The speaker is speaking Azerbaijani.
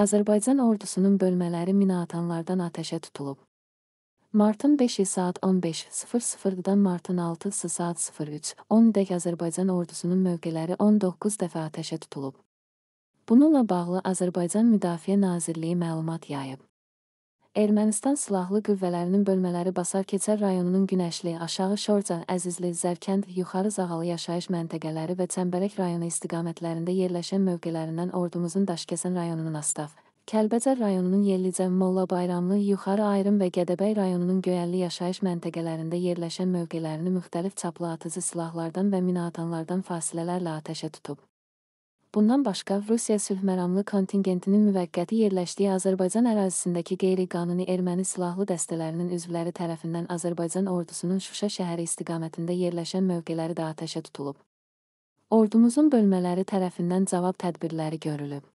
Azərbaycan ordusunun bölmələri minaatanlardan atəşə tutulub. Martın 5-i saat 15:00-dan martın 6-sı saat 03:10-dək Azərbaycan ordusunun mövqeləri 19 dəfə atəşə tutulub. Bununla bağlı Azərbaycan Müdafiə Nazirliyi məlumat yayıb. Ermənistan silahlı qüvvələrinin bölmələri Basar-Keçər rayonunun Günəşli, Aşağı Şorca, Əzizli, Zərkənd, Yuxarı Zağalı yaşayış məntəqələri və Çəmbərək rayonu istiqamətlərində yerləşən mövqelərindən ordumuzun Daşkəsən rayonunun Astaf, Kəlbəcər rayonunun Yellicə, Molla Bayramlı, Yuxarı Ayrım və Gədəbəy rayonunun Göyəlli yaşayış məntəqələrində yerləşən mövqelərini müxtəlif çaplı atıcı silahlardan və minaatanlardan fasilələrlə atəşə tutub. Bundan başqa, Rusiya sülhməramlı kontingentinin müvəqqəti yerləşdiyi Azərbaycan ərazisindəki qeyri-qanuni erməni silahlı dəstələrinin üzvləri tərəfindən Azərbaycan ordusunun Şuşa şəhəri istiqamətində yerləşən mövqeləri də atəşə tutulub. Ordumuzun bölmələri tərəfindən cavab tədbirləri görülüb.